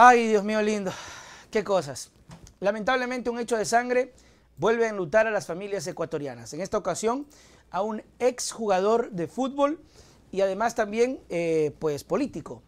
Ay, Dios mío lindo, qué cosas. Lamentablemente un hecho de sangre vuelve a enlutar a las familias ecuatorianas. En esta ocasión a un exjugador de fútbol y además también eh, pues político.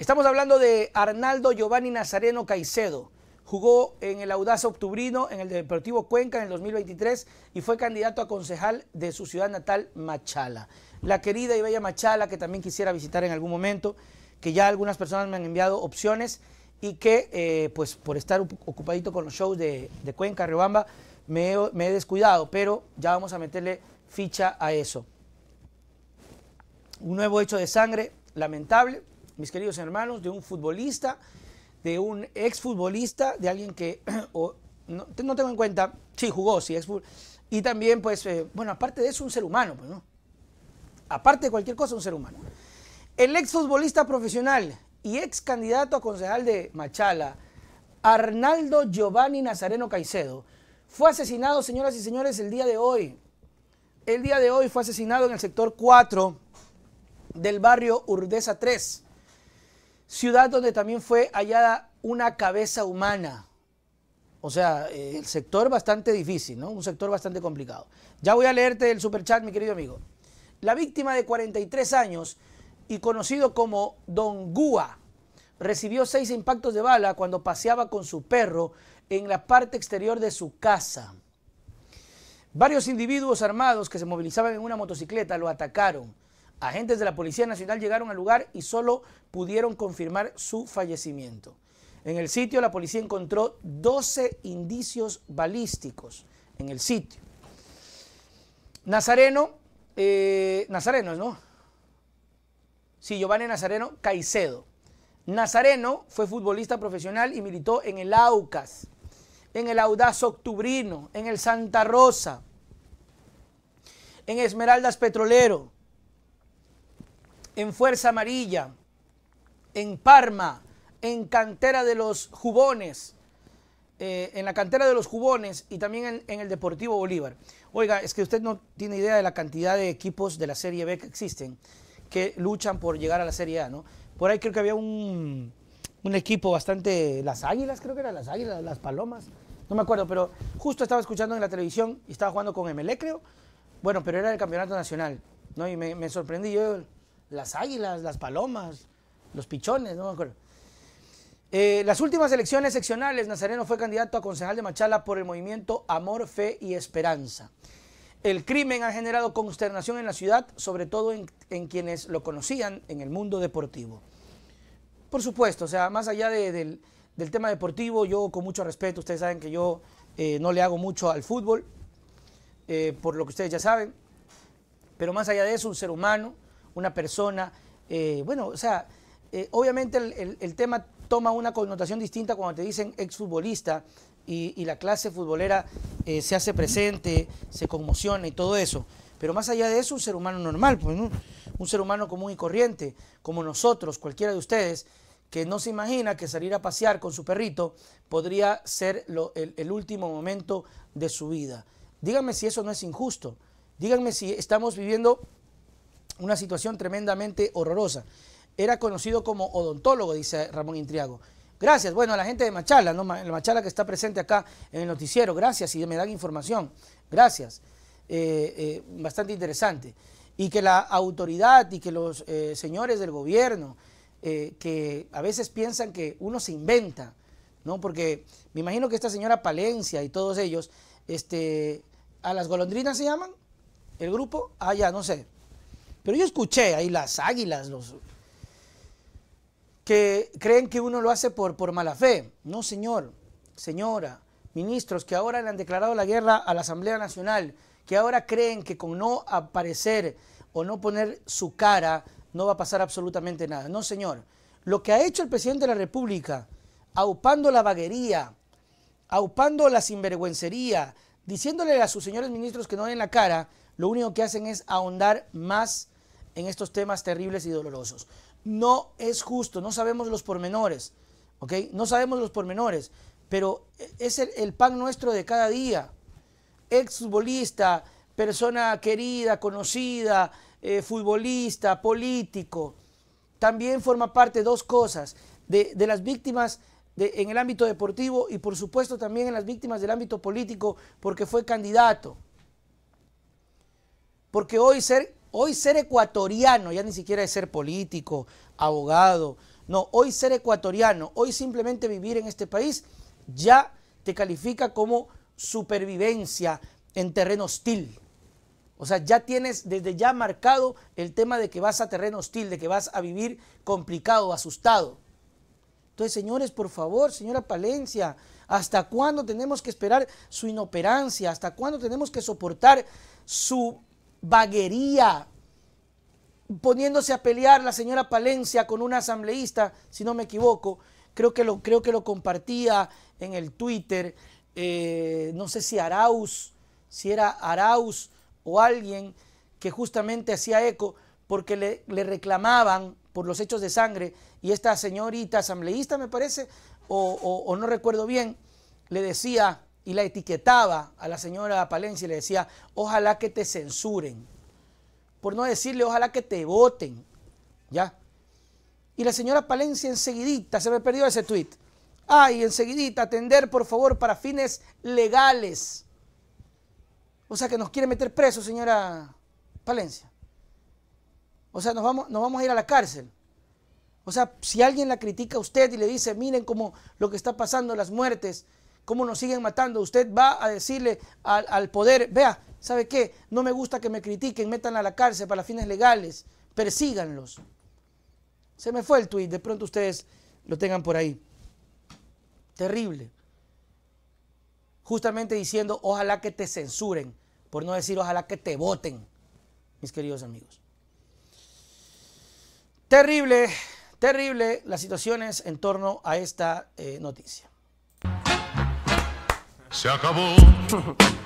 Estamos hablando de Arnaldo Giovanni Nazareno Caicedo. Jugó en el Audaz Octubrino, en el Deportivo Cuenca en el 2023 y fue candidato a concejal de su ciudad natal, Machala. La querida y bella Machala, que también quisiera visitar en algún momento que ya algunas personas me han enviado opciones y que eh, pues por estar ocupadito con los shows de, Cuenca, Riobamba, me, he descuidado, pero ya vamos a meterle ficha a eso. Un nuevo hecho de sangre lamentable, mis queridos hermanos, de un futbolista, de un exfutbolista, de alguien que no, tengo en cuenta, sí jugó, sí, ex y también pues, eh, bueno, aparte de eso, un ser humano, pues, ¿no? Aparte de cualquier cosa, un ser humano. El exfutbolista profesional y ex candidato a concejal de Machala, Arnaldo Giovanni Nazareno Caicedo, fue asesinado, señoras y señores, el día de hoy. El día de hoy fue asesinado en el sector 4 del barrio Urdesa 3, ciudad donde también fue hallada una cabeza humana. O sea, eh, el sector bastante difícil, ¿no? Un sector bastante complicado. Ya voy a leerte el superchat, mi querido amigo. La víctima de 43 años y conocido como Don Gua, recibió seis impactos de bala cuando paseaba con su perro en la parte exterior de su casa. Varios individuos armados que se movilizaban en una motocicleta lo atacaron. Agentes de la Policía Nacional llegaron al lugar y solo pudieron confirmar su fallecimiento. En el sitio la policía encontró 12 indicios balísticos en el sitio. Nazareno, eh, Nazareno, ¿no? Sí, Giovanni Nazareno Caicedo. Nazareno fue futbolista profesional y militó en el Aucas, en el Audaz Octubrino, en el Santa Rosa, en Esmeraldas Petrolero, en Fuerza Amarilla, en Parma, en Cantera de los Jubones, eh, en la Cantera de los Jubones y también en el Deportivo Bolívar. Oiga, es que usted no tiene idea de la cantidad de equipos de la Serie B que existen que luchan por llegar a la Serie A, ¿no? Por ahí creo que había un, equipo bastante, las Águilas, creo que eran las Águilas, las Palomas, no me acuerdo, pero justo estaba escuchando en la televisión y estaba jugando con MLE creo. Bueno, pero era el campeonato nacional, ¿no? Y me, sorprendí yo, las Águilas, las Palomas, los Pichones, no me acuerdo. Eh, las últimas elecciones seccionales, Nazareno fue candidato a concejal de Machala por el movimiento Amor, Fe y Esperanza. El crimen ha generado consternación en la ciudad, sobre todo en, quienes lo conocían en el mundo deportivo. Por supuesto, o sea, más allá del, tema deportivo, yo con mucho respeto, ustedes saben que yo eh, no le hago mucho al fútbol, eh, por lo que ustedes ya saben, pero más allá de eso, un ser humano, una persona, eh, bueno, o sea, obviamente el, el tema toma una connotación distinta cuando te dicen exfutbolista, y, la clase futbolera eh, se hace presente, se conmociona y todo eso. Pero más allá de eso, un ser humano normal, pues, un ser humano común y corriente, como nosotros, cualquiera de ustedes, que no se imagina que salir a pasear con su perrito podría ser el último momento de su vida. Díganme si eso no es injusto. Díganme si estamos viviendo una situación tremendamente horrorosa. Era conocido como odontólogo, dice Ramón Intriago. Gracias, bueno, a la gente de Machala, ¿no? la Machala que está presente acá en el noticiero, gracias y me dan información, gracias. Eh, eh, bastante interesante. Y que la autoridad y que los eh, señores del gobierno, que a veces piensan que uno se inventa, ¿no? Porque me imagino que esta señora Palencia y todos ellos, este, ¿a las golondrinas se llaman? ¿El grupo? Ah, ya, no sé. Pero yo escuché ahí las águilas, los que creen que uno lo hace por, por mala fe. No, señor, señora, ministros que ahora le han declarado la guerra a la Asamblea Nacional, que ahora creen que con no aparecer o no poner su cara no va a pasar absolutamente nada. No, señor. Lo que ha hecho el presidente de la República, aupando la vaguería, aupando la sinvergüencería, diciéndole a sus señores ministros que no den la cara, lo único que hacen es ahondar más en estos temas terribles y dolorosos no es justo, no sabemos los pormenores, ¿ok? No sabemos los pormenores, pero es el, pan nuestro de cada día. futbolista, persona querida, conocida, eh, futbolista, político, también forma parte dos cosas, de, las víctimas de, en el ámbito deportivo y por supuesto también en las víctimas del ámbito político porque fue candidato. Porque hoy ser Hoy ser ecuatoriano, ya ni siquiera es ser político, abogado, no, hoy ser ecuatoriano, hoy simplemente vivir en este país, ya te califica como supervivencia en terreno hostil. O sea, ya tienes desde ya marcado el tema de que vas a terreno hostil, de que vas a vivir complicado, asustado. Entonces, señores, por favor, señora Palencia, ¿hasta cuándo tenemos que esperar su inoperancia? ¿Hasta cuándo tenemos que soportar su vaguería, poniéndose a pelear la señora Palencia con una asambleísta, si no me equivoco, creo que lo, creo que lo compartía en el Twitter, eh, no sé si Arauz, si era Arauz o alguien que justamente hacía eco porque le, reclamaban por los hechos de sangre y esta señorita asambleísta me parece, o, o no recuerdo bien, le decía y la etiquetaba a la señora Palencia y le decía, ojalá que te censuren. Por no decirle, ojalá que te voten. ¿Ya? Y la señora Palencia enseguidita, se me perdió ese tweet. Ay, enseguidita, atender por favor para fines legales. O sea que nos quiere meter preso, señora Palencia. O sea, nos vamos, nos vamos a ir a la cárcel. O sea, si alguien la critica a usted y le dice, miren cómo lo que está pasando, las muertes, cómo nos siguen matando. Usted va a decirle al, poder, vea, ¿sabe qué? No me gusta que me critiquen, metan a la cárcel para fines legales, persíganlos. Se me fue el tuit, de pronto ustedes lo tengan por ahí. Terrible. Justamente diciendo, ojalá que te censuren, por no decir, ojalá que te voten, mis queridos amigos. Terrible, terrible las situaciones en torno a esta eh, noticia. Se acabó.